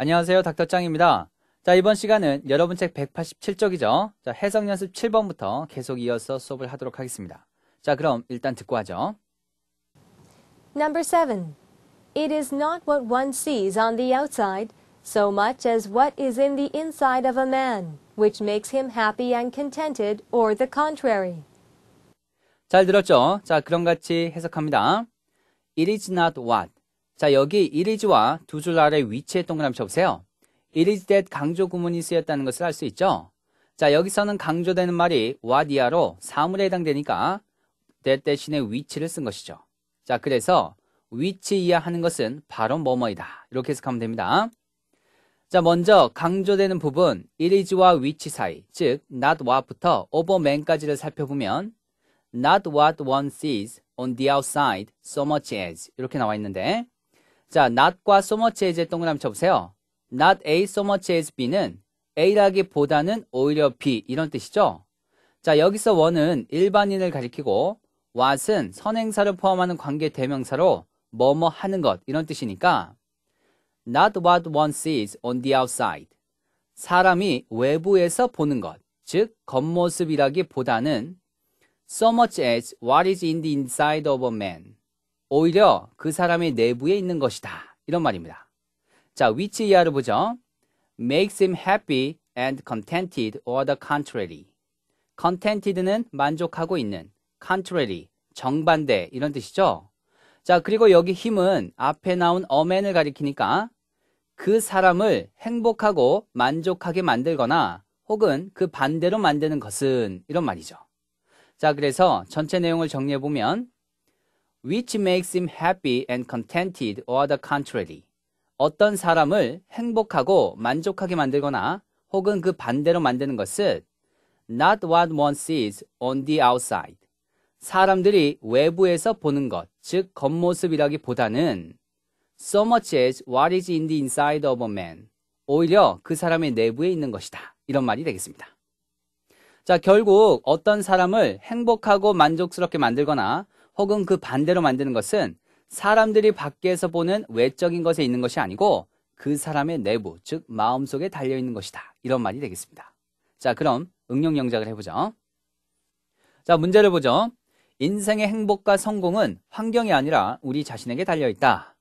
안녕하세요. 닥터짱입니다. 자, 이번 시간은 여러분 책 187쪽이죠. 자, 해석 연습 7번부터 계속 이어서 수업을 하도록 하겠습니다. 자, 그럼 일단 듣고 하죠. Number 7. It is not what one sees on the outside so much as what is in the inside of a man which makes him happy and contented or the contrary. 잘 들었죠? 자, 그럼 같이 해석합니다. It is not what 자, 여기 it is와 두 줄 아래 위치에 동그라미 쳐보세요. it is that 강조 구문이 쓰였다는 것을 알 수 있죠. 자, 여기서는 강조되는 말이 what 이하로 사물에 해당되니까 that 대신에 위치를 쓴 것이죠. 자, 그래서 위치 이하 하는 것은 바로 뭐뭐이다. 이렇게 해석하면 됩니다. 자, 먼저 강조되는 부분 it is와 위치 사이, 즉 not what부터 over man까지를 살펴보면 not what one sees on the outside so much as 이렇게 나와 있는데 자, not과 so much as 동그라미 쳐보세요. not A, so much as B는 A라기보다는 오히려 B 이런 뜻이죠. 자, 여기서 원은 일반인을 가리키고 what은 선행사를 포함하는 관계 대명사로 뭐뭐 하는 것 이런 뜻이니까 not what one sees on the outside 사람이 외부에서 보는 것, 즉 겉모습이라기보다는 so much as what is in the inside of a man 오히려 그 사람의 내부에 있는 것이다. 이런 말입니다. 자, 위치 이하를 보죠. makes him happy and contented or the contrary. contented는 만족하고 있는, contrary, 정반대 이런 뜻이죠. 자, 그리고 여기 힘은 앞에 나온 어맨을 가리키니까 그 사람을 행복하고 만족하게 만들거나 혹은 그 반대로 만드는 것은 이런 말이죠. 자, 그래서 전체 내용을 정리해보면 which makes him happy and contented or the contrary. 어떤 사람을 행복하고 만족하게 만들거나 혹은 그 반대로 만드는 것은 not what one sees on the outside. 사람들이 외부에서 보는 것, 즉 겉모습이라기보다는 so much as what is in the inside of a man. 오히려 그 사람의 내부에 있는 것이다. 이런 말이 되겠습니다. 자, 결국 어떤 사람을 행복하고 만족스럽게 만들거나 혹은 그 반대로 만드는 것은 사람들이 밖에서 보는 외적인 것에 있는 것이 아니고 그 사람의 내부, 즉 마음속에 달려있는 것이다. 이런 말이 되겠습니다. 자, 그럼 응용 영작을 해보죠. 자, 문제를 보죠. 인생의 행복과 성공은 환경이 아니라 우리 자신에게 달려있다.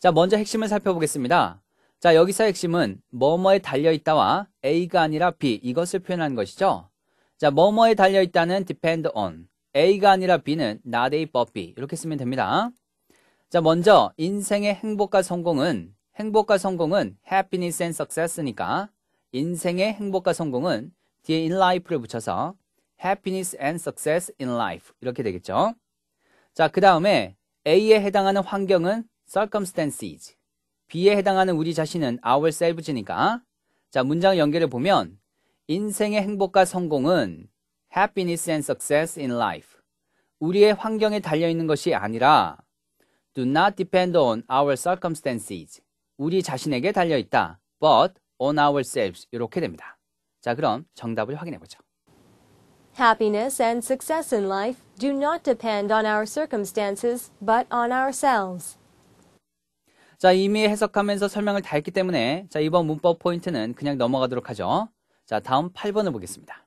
자, 먼저 핵심을 살펴보겠습니다. 자, 여기서 핵심은 뭐뭐에 달려있다와 A가 아니라 B 이것을 표현한 것이죠. 자, 뭐뭐에 달려있다는 depend on, A가 아니라 B는 not A but B 이렇게 쓰면 됩니다. 자, 먼저 인생의 행복과 성공은 행복과 성공은 happiness and success니까 인생의 행복과 성공은 뒤에 in life를 붙여서 happiness and success in life 이렇게 되겠죠. 자, 그 다음에 A에 해당하는 환경은 circumstances, B에 해당하는 우리 자신은 ourselves니까 자, 문장 연결을 보면 인생의 행복과 성공은 happiness and success in life. 우리의 환경에 달려있는 것이 아니라 do not depend on our circumstances. 우리 자신에게 달려있다. but on ourselves. 이렇게 됩니다. 자, 그럼 정답을 확인해 보죠. Happiness and success in life do not depend on our circumstances, but on ourselves. 자, 이미 해석하면서 설명을 다 했기 때문에 자, 이번 문법 포인트는 그냥 넘어가도록 하죠. 자, 다음 8번을 보겠습니다.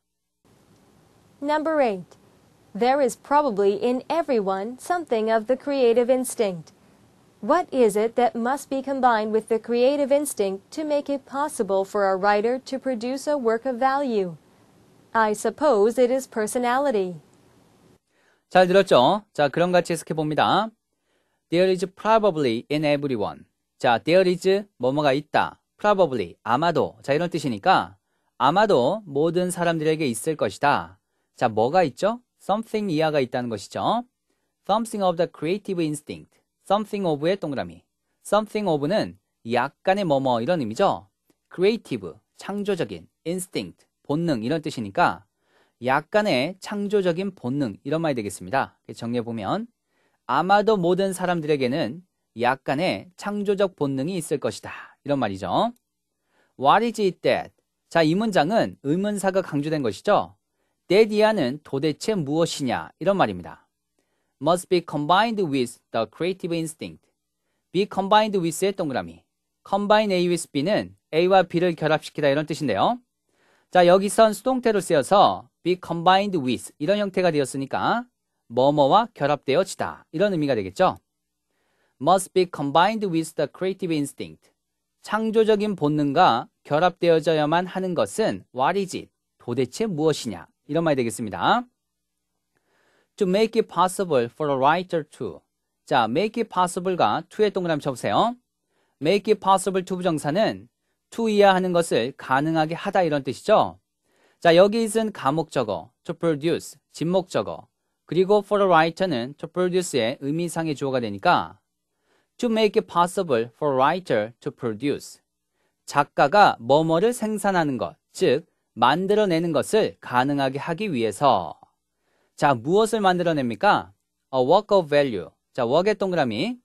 Number 8. There is probably in everyone something of the creative instinct. What is it that must be combined with the creative instinct to make it possible for a writer to produce a work of value? I suppose it is personality. 잘 들었죠? 자, 그런 같이 해석해 봅니다. There is probably in everyone. 자, there is 뭐뭐가 있다. probably 아마도. 자, 이런 뜻이니까 아마도 모든 사람들에게 있을 것이다. 자, 뭐가 있죠? something 이하가 있다는 것이죠. something of the creative instinct, something of의 동그라미. something of는 약간의 뭐뭐 이런 의미죠. creative, 창조적인, instinct, 본능 이런 뜻이니까 약간의 창조적인 본능 이런 말이 되겠습니다. 정리해보면 아마도 모든 사람들에게는 약간의 창조적 본능이 있을 것이다. 이런 말이죠. What is it that? 자, 이 문장은 의문사가 강조된 것이죠. 데디아는 도대체 무엇이냐 이런 말입니다. must be combined with the creative instinct. be combined with의 동그라미. combine A with B는 A와 B를 결합시키다 이런 뜻인데요. 자, 여기선 수동태로 쓰여서 be combined with 이런 형태가 되었으니까 뭐뭐와 결합되어지다 이런 의미가 되겠죠. must be combined with the creative instinct. 창조적인 본능과 결합되어져야만 하는 것은 what is it? 도대체 무엇이냐 이런 말이 되겠습니다. To make it possible for a writer to. 자, make it possible과 to의 동그라미 쳐보세요. make it possible to 부정사는 to 이하 하는 것을 가능하게 하다 이런 뜻이죠. 자, 여기 있은 가목적어, to produce, 진목적어, 그리고 for a writer는 to produce의 의미상의 주어가 되니까 to make it possible for a writer to produce. 작가가 뭐뭐를 생산하는 것, 즉 만들어내는 것을 가능하게 하기 위해서 자 무엇을 만들어냅니까? A work of value. 자 work의 동그라미.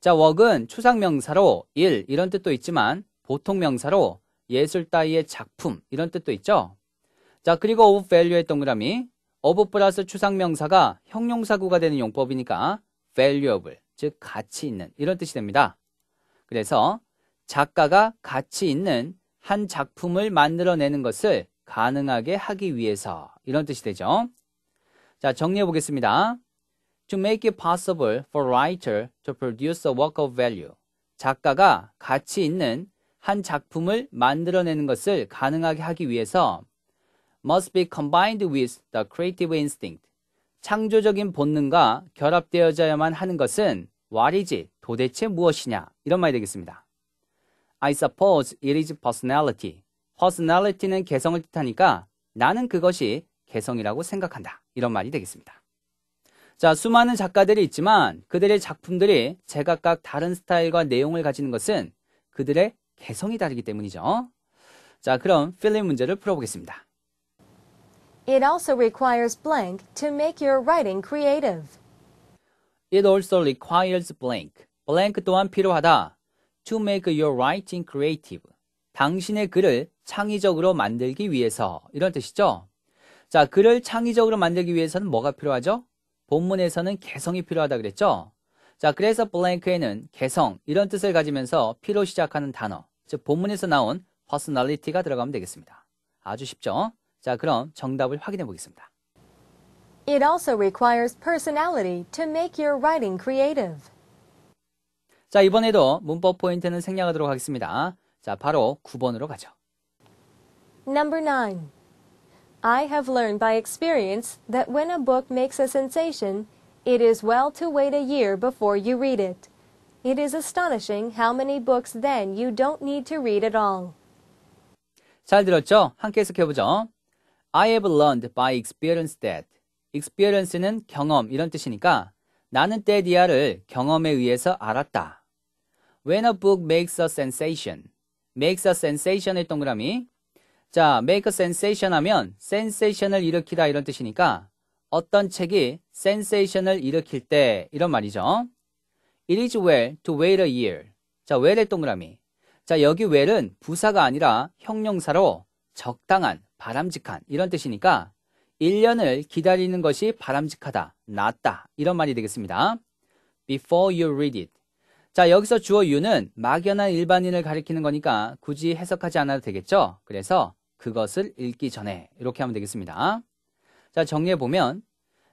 자 work은 추상 명사로 일 이런 뜻도 있지만 보통 명사로 예술 따위의 작품 이런 뜻도 있죠. 자 그리고 of valu의 동그라미. of 플러스 추상 명사가 형용사구가 되는 용법이니까 valuable 즉 가치 있는 이런 뜻이 됩니다. 그래서 작가가 가치 있는 한 작품을 만들어내는 것을 가능하게 하기 위해서 이런 뜻이 되죠. 자, 정리해 보겠습니다. To make it possible for writer to produce a work of value. 작가가 가치 있는 한 작품을 만들어내는 것을 가능하게 하기 위해서 must be combined with the creative instinct. 창조적인 본능과 결합되어져야만 하는 것은 w h a t is it? 도대체 무엇이냐 이런 말이 되겠습니다. I suppose it is personality. personality는 개성을 뜻하니까 나는 그것이 개성이라고 생각한다. 이런 말이 되겠습니다. 자, 수많은 작가들이 있지만 그들의 작품들이 제각각 다른 스타일과 내용을 가지는 것은 그들의 개성이 다르기 때문이죠. 자, 그럼 필름 문제를 풀어보겠습니다. It also requires blank to make your writing creative. It also requires blank. blank 또한 필요하다. to make your writing creative. 당신의 글을 창의적으로 만들기 위해서 이런 뜻이죠. 자, 글을 창의적으로 만들기 위해서는 뭐가 필요하죠? 본문에서는 개성이 필요하다 그랬죠? 자, 그래서 블랭크에는 개성 이런 뜻을 가지면서 P로 시작하는 단어, 즉 본문에서 나온 personality가 들어가면 되겠습니다. 아주 쉽죠? 자, 그럼 정답을 확인해 보겠습니다. It also requires personality to make your writing creative. 자, 이번에도 문법 포인트는 생략하도록 하겠습니다. 자, 바로 9번으로 가죠. Number 9. I have learned by experience that when a book makes a sensation, it is well to wait a year before you read it. It is astonishing how many books then you don't need to read at all. 잘 들었죠? 함께 해석해 보죠. I have learned by experience that. experience는 경험 이런 뜻이니까 나는 때디아를 경험에 의해서 알았다. When a book makes a sensation. makes a sensation의 동그라미. 자, make a sensation 하면 sensation을 일으키다 이런 뜻이니까 어떤 책이 sensation을 일으킬 때 이런 말이죠. It is well to wait a year. 자, well의 동그라미. 자, 여기 well은 부사가 아니라 형용사로 적당한, 바람직한 이런 뜻이니까 1년을 기다리는 것이 바람직하다, 낫다 이런 말이 되겠습니다. Before you read it. 자, 여기서 주어 이 유는 막연한 일반인을 가리키는 거니까 굳이 해석하지 않아도 되겠죠? 그래서 그것을 읽기 전에 이렇게 하면 되겠습니다. 자, 정리해보면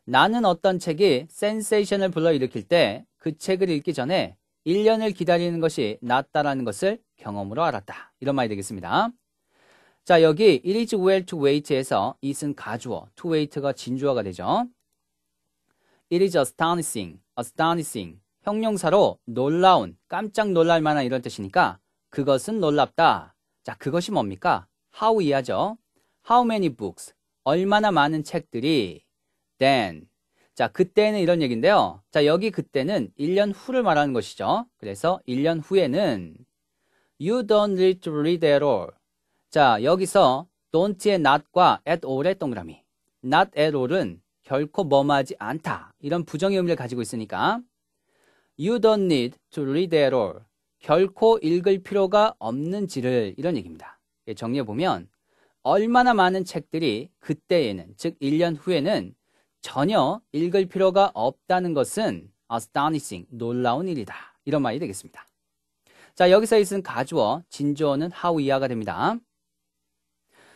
나는 어떤 책이 센세이션을 불러일으킬 때 그 책을 읽기 전에 1년을 기다리는 것이 낫다라는 것을 경험으로 알았다. 이런 말이 되겠습니다. 자, 여기 it is well to wait에서 it은 가주어, to wait가 진주어가 되죠. It is astonishing, astonishing 형용사로 놀라운, 깜짝 놀랄 만한 이런 뜻이니까 그것은 놀랍다. 자, 그것이 뭡니까? how 이하죠. how many books? 얼마나 많은 책들이 then 자, 그때는 이런 얘기인데요. 자, 여기 그때는 1년 후를 말하는 것이죠. 그래서 1년 후에는 you don't need to read at all. 자, 여기서 don't의 not과 at all의 동그라미. not at all은 결코 뭐뭐하지 않다. 이런 부정의 의미를 가지고 있으니까 You don't need to read at all. 결코 읽을 필요가 없는지를 이런 얘기입니다. 예, 정리해 보면 얼마나 많은 책들이 그때에는 즉 1년 후에는 전혀 읽을 필요가 없다는 것은 astonishing 놀라운 일이다. 이런 말이 되겠습니다. 자, 여기서 있은 가주어 진주어는 how 이하가 됩니다.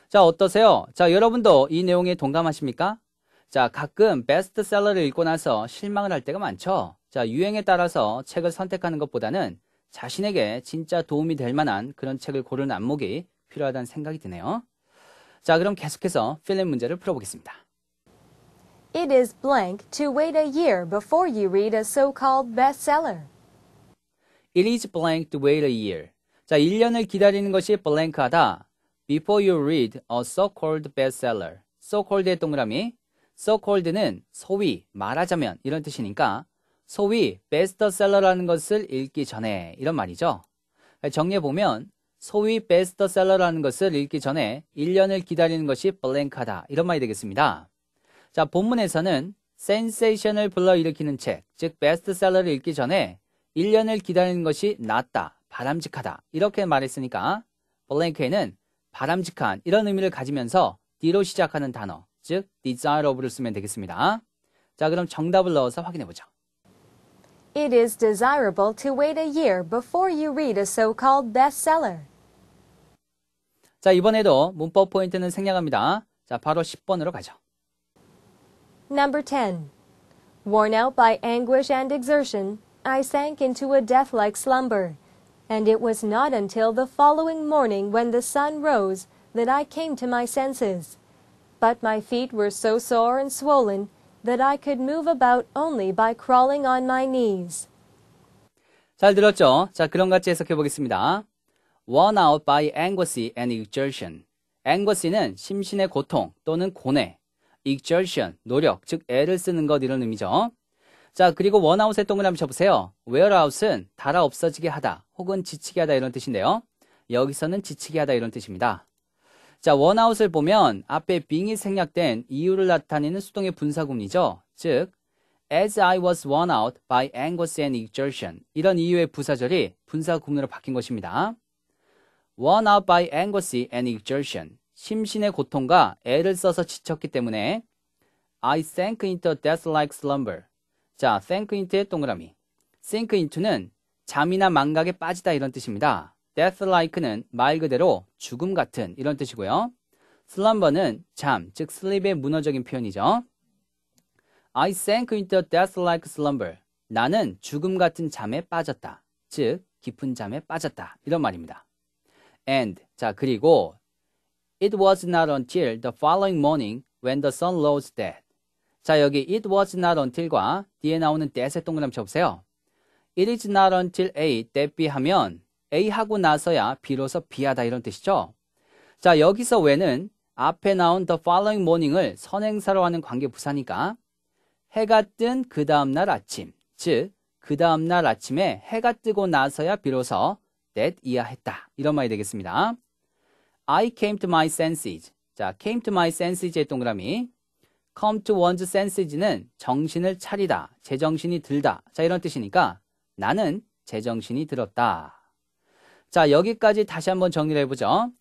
자, 어떠세요? 자, 여러분도 이 내용에 동감하십니까? 자, 가끔 베스트셀러를 읽고 나서 실망을 할 때가 많죠. 자, 유행에 따라서 책을 선택하는 것보다는 자신에게 진짜 도움이 될 만한 그런 책을 고르는 안목이 필요하다는 생각이 드네요. 자, 그럼 계속해서 필름 문제를 풀어보겠습니다. It is blank to wait a year before you read a so-called bestseller. It is blank to wait a year. 자, 1년을 기다리는 것이 블랭크하다. Before you read a so-called bestseller. so-called의 동그라미. so-called는 소위, 말하자면 이런 뜻이니까 소위 베스트셀러라는 것을 읽기 전에 이런 말이죠. 정리해 보면 소위 베스트셀러라는 것을 읽기 전에 1년을 기다리는 것이 블랭카다 이런 말이 되겠습니다. 자 본문에서는 센세이션을 불러일으키는 책, 즉 베스트셀러를 읽기 전에 1년을 기다리는 것이 낫다, 바람직하다 이렇게 말했으니까 블랭크에는 바람직한 이런 의미를 가지면서 D로 시작하는 단어, 즉 desirable를 쓰면 되겠습니다. 자 그럼 정답을 넣어서 확인해 보죠. it is desirable to wait a year before you read a so-called bestseller. 자, 이번에도 문법 포인트는 생략합니다. 자, 바로 10번으로 가죠. Number 10. Worn out by anguish and exertion, I sank into a death-like slumber, and it was not until the following morning when the sun rose that I came to my senses. But my feet were so sore and swollen that I could move about only by crawling on my knees. 잘 들었죠? 자, 그럼 같이 해석해 보겠습니다. worn out by anguisy and exertion. anguisy는 심신의 고통 또는 고뇌, exertion, 노력, 즉 애를 쓰는 것 이런 의미죠. 자, 그리고 worn out의 동그라미 쳐보세요. wear out은 닳아 없어지게 하다 혹은 지치게 하다 이런 뜻인데요. 여기서는 지치게 하다 이런 뜻입니다. 자, 원아웃을 보면 앞에 빙이 생략된 이유를 나타내는 수동의 분사구문이죠. 즉, as I was worn out by anguish and exertion. 이런 이유의 부사절이 분사구문으로 바뀐 것입니다. worn out by anguish and exertion. 심신의 고통과 애를 써서 지쳤기 때문에 I sank into death-like slumber. 자, sank into의 동그라미. sink into는 잠이나 망각에 빠지다 이런 뜻입니다. death like는 말 그대로 죽음 같은 이런 뜻이고요. slumber는 잠, 즉 sleep의 문어적인 표현이죠. I sank into death-like slumber. 나는 죽음 같은 잠에 빠졌다. 즉 깊은 잠에 빠졌다. 이런 말입니다. And 자 그리고 It was not until the following morning when the sun rose that. 자 여기 it was not until과 뒤에 나오는 that의 동그라미 쳐보세요. It is not until 8 that b 하면 A 하고 나서야 비로소 B하다 이런 뜻이죠. 자 여기서 when은 앞에 나온 the following morning을 선행사로 하는 관계 부사니까 해가 뜬 그 다음날 아침 즉 그 다음날 아침에 해가 뜨고 나서야 비로소 that 이하했다 이런 말이 되겠습니다. I came to my senses 자 came to my senses의 동그라미 come to one's senses는 정신을 차리다 제정신이 들다 자 이런 뜻이니까 나는 제정신이 들었다 자, 여기까지 다시 한번 정리를 해보죠.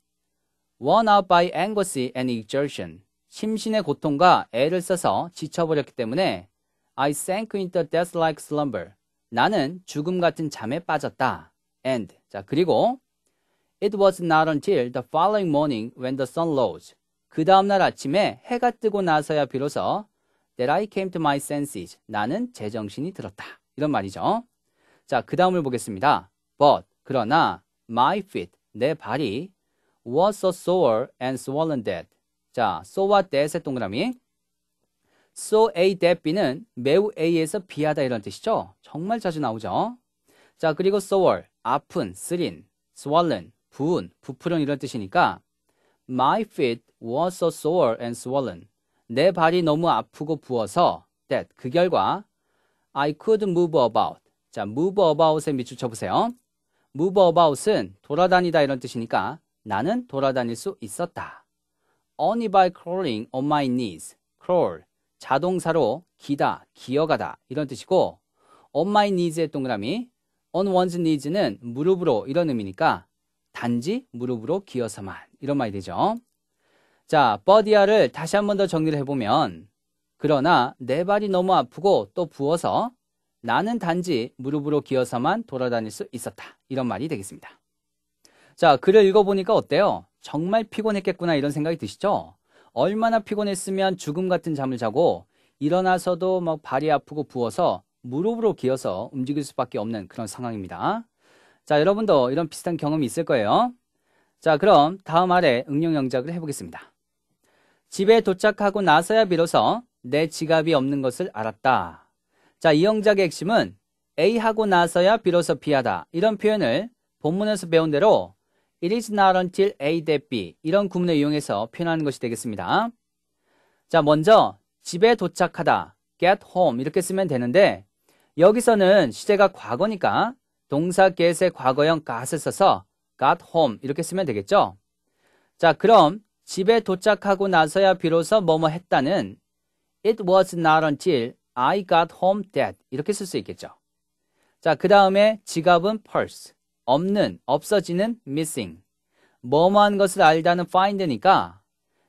worn out by anguisy and exertion. 심신의 고통과 애를 써서 지쳐버렸기 때문에 I sank into death-like slumber. 나는 죽음 같은 잠에 빠졌다. And. 자, 그리고 It was not until the following morning when the sun rose. 그 다음날 아침에 해가 뜨고 나서야 비로소 that I came to my senses. 나는 제정신이 들었다. 이런 말이죠. 자, 그 다음을 보겠습니다. But, 그러나, my feet 내 발이 was so sore and swollen that 자, so와 that의 동그라미 so a that b는 매우 a에서 b하다 이런 뜻이죠. 정말 자주 나오죠. 자, 그리고 sore 아픈, 쓰린, swollen 부은, 부풀은 이런 뜻이니까 my feet was so sore and swollen 내 발이 너무 아프고 부어서 that 그 결과 I could move about 자, move about에 밑줄 쳐보세요. move about은 돌아다니다 이런 뜻이니까 나는 돌아다닐 수 있었다. only by crawling on my knees. crawl 자동사로 기다, 기어가다 이런 뜻이고 on my knees의 동그라미 on one's knees는 무릎으로 이런 의미니까 단지 무릎으로 기어서만 이런 말이 되죠. 자, 버디아를 다시 한 번 더 정리를 해보면 그러나 내 발이 너무 아프고 또 부어서 나는 단지 무릎으로 기어서만 돌아다닐 수 있었다. 이런 말이 되겠습니다. 자, 글을 읽어보니까 어때요? 정말 피곤했겠구나 이런 생각이 드시죠? 얼마나 피곤했으면 죽음 같은 잠을 자고 일어나서도 막 발이 아프고 부어서 무릎으로 기어서 움직일 수밖에 없는 그런 상황입니다. 자, 여러분도 이런 비슷한 경험이 있을 거예요. 자, 그럼 다음 아래 응용 영작을 해보겠습니다. 집에 도착하고 나서야 비로소 내 지갑이 없는 것을 알았다. 자, 이 영작의 핵심은 A 하고 나서야 비로소 B 하다. 이런 표현을 본문에서 배운 대로 It is not until A that B 이런 구문을 이용해서 표현하는 것이 되겠습니다. 자, 먼저 집에 도착하다, get home 이렇게 쓰면 되는데 여기서는 시제가 과거니까 동사 get의 과거형 got을 써서 got home 이렇게 쓰면 되겠죠. 자, 그럼 집에 도착하고 나서야 비로소 뭐뭐 했다는 it was not until I got home dead. 이렇게 쓸 수 있겠죠. 자, 그 다음에 지갑은 purse. 없는, 없어지는 missing. 뭐뭐한 것을 알다는 find니까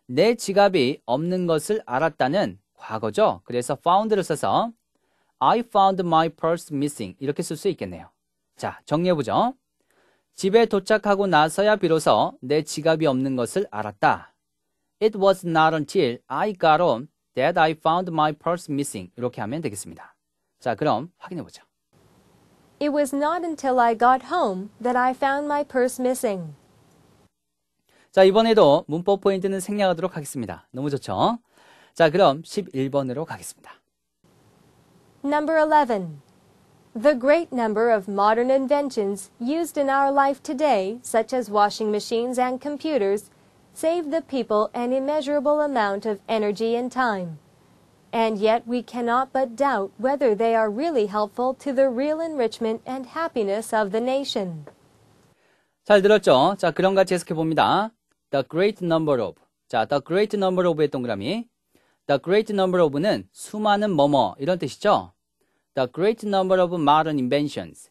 내 지갑이 없는 것을 알았다는 과거죠. 그래서 found를 써서 I found my purse missing. 이렇게 쓸 수 있겠네요. 자, 정리해보죠. 집에 도착하고 나서야 비로소 내 지갑이 없는 것을 알았다. It was not until I got home that I found my purse missing. 이렇게 하면 되겠습니다. 자, 그럼 확인해 보죠. It was not until I got home that I found my purse missing. 자, 이번에도 문법 포인트는 생략하도록 하겠습니다. 너무 좋죠? 자, 그럼 11번으로 가겠습니다. Number 11. The great number of modern inventions used in our life today, such as washing machines and computers, save the people an immeasurable amount of energy and time. And yet we cannot but doubt whether they are really helpful to the real enrichment and happiness of the nation. 잘 들었죠? 자, 그럼 같이 해석해 봅니다. The great number of. 자, the great number of의 동그라미. The great number of는 수많은 뭐뭐 이런 뜻이죠. The great number of modern inventions.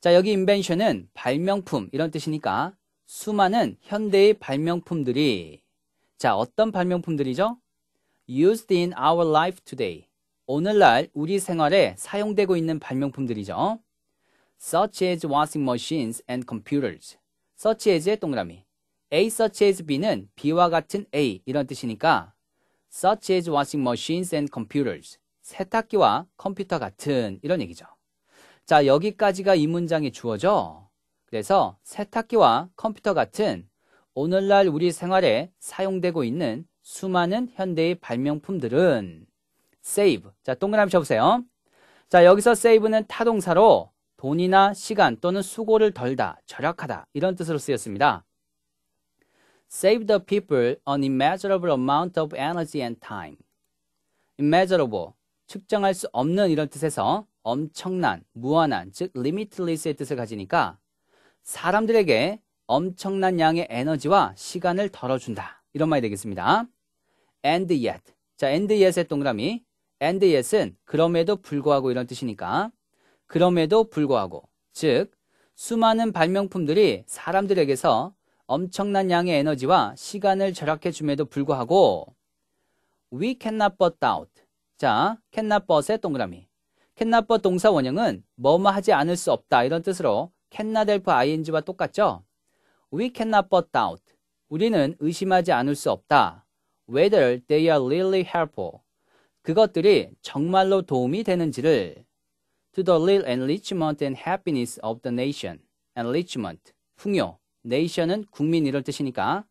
자, 여기 invention은 발명품 이런 뜻이니까 수많은 현대의 발명품들이 자 어떤 발명품들이죠? used in our life today 오늘날 우리 생활에 사용되고 있는 발명품들이죠. such as washing machines and computers such as의 동그라미 A such as B는 B와 같은 A 이런 뜻이니까 such as washing machines and computers 세탁기와 컴퓨터 같은 이런 얘기죠. 자 여기까지가 이 문장의 주어죠. 그래서 세탁기와 컴퓨터 같은 오늘날 우리 생활에 사용되고 있는 수많은 현대의 발명품들은 save. 자, 동그라미 쳐보세요. 자, 여기서 save는 타동사로 돈이나 시간 또는 수고를 덜다, 절약하다 이런 뜻으로 쓰였습니다. Save the people an immeasurable amount of energy and time. immeasurable, 측정할 수 없는 이런 뜻에서 엄청난, 무한한, 즉 limitless의 뜻을 가지니까 사람들에게 엄청난 양의 에너지와 시간을 덜어준다. 이런 말이 되겠습니다. and yet. 자, and yet의 동그라미. and yet은 그럼에도 불구하고 이런 뜻이니까 그럼에도 불구하고 즉 수많은 발명품들이 사람들에게서 엄청난 양의 에너지와 시간을 절약해 줌에도 불구하고 we cannot but doubt. 자, cannot but의 동그라미. cannot but 동사 원형은 뭐 뭐 하지 않을 수 없다 이런 뜻으로 캔나 델프 ing와 똑같죠? We cannot but doubt. 우리는 의심하지 않을 수 없다. Whether they are really helpful. 그것들이 정말로 도움이 되는지를. To the real enrichment and happiness of the nation. Enrichment. 풍요. Nation은 국민 이럴 뜻이니까.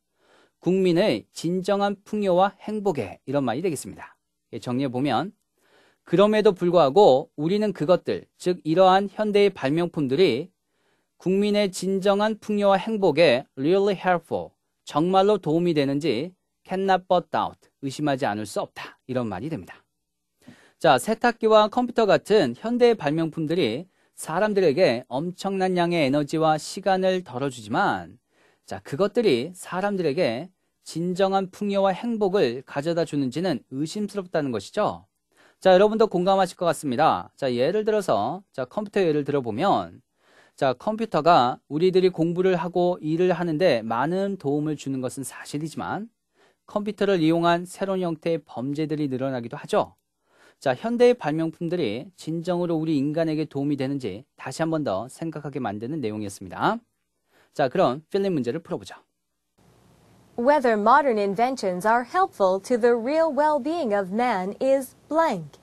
국민의 진정한 풍요와 행복에 이런 말이 되겠습니다. 정리해 보면 그럼에도 불구하고 우리는 그것들, 즉 이러한 현대의 발명품들이 국민의 진정한 풍요와 행복에 really helpful, 정말로 도움이 되는지 cannot but doubt, 의심하지 않을 수 없다. 이런 말이 됩니다. 자, 세탁기와 컴퓨터 같은 현대의 발명품들이 사람들에게 엄청난 양의 에너지와 시간을 덜어주지만, 자, 그것들이 사람들에게 진정한 풍요와 행복을 가져다 주는지는 의심스럽다는 것이죠. 자, 여러분도 공감하실 것 같습니다. 자, 예를 들어서, 자, 컴퓨터 예를 들어보면, 자, 컴퓨터가 우리들이 공부를 하고 일을 하는데 많은 도움을 주는 것은 사실이지만 컴퓨터를 이용한 새로운 형태의 범죄들이 늘어나기도 하죠. 자, 현대의 발명품들이 진정으로 우리 인간에게 도움이 되는지 다시 한번더 생각하게 만드는 내용이었습니다. 자, 그럼 필립 문제를 풀어보죠. Whether modern inventions are helpful to the real well-being of man is blank.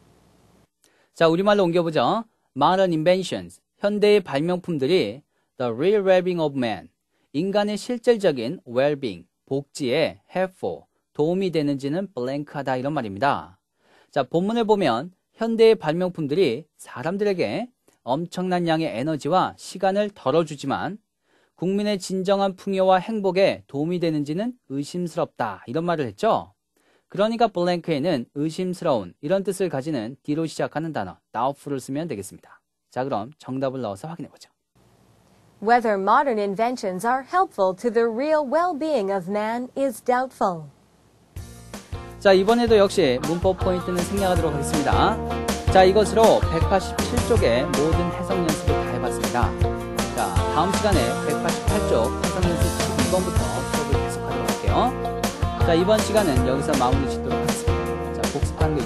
자, 우리말로 옮겨보죠. Modern inventions, 현대의 발명품들이 The Re-Webbing of Man, 인간의 실질적인 웰빙, 복지에 helpful, 도움이 되는지는 블랭크하다 이런 말입니다. 자, 본문을 보면 현대의 발명품들이 사람들에게 엄청난 양의 에너지와 시간을 덜어주지만 국민의 진정한 풍요와 행복에 도움이 되는지는 의심스럽다 이런 말을 했죠. 그러니까 블랭크에는 의심스러운 이런 뜻을 가지는 D로 시작하는 단어 doubtful을 쓰면 되겠습니다. 자, 그럼 정답을 넣어서 확인해 보죠. Whether modern inventions are helpful to the real well-being of man is doubtful. 자, 이번에도 역시 문법 포인트는 생략하도록 하겠습니다. 자, 이것으로 187쪽의 모든 해석 연습을 다 해봤습니다. 자, 다음 시간에 188쪽 해석 연습 2번부터 수업을 계속하도록 할게요. 자, 이번 시간은 여기서 마무리 짓도록 하겠습니다. 자, 복습하는 게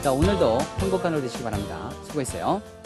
자, 그러니까 오늘도 행복한 하루 되시기 바랍니다. 수고했어요.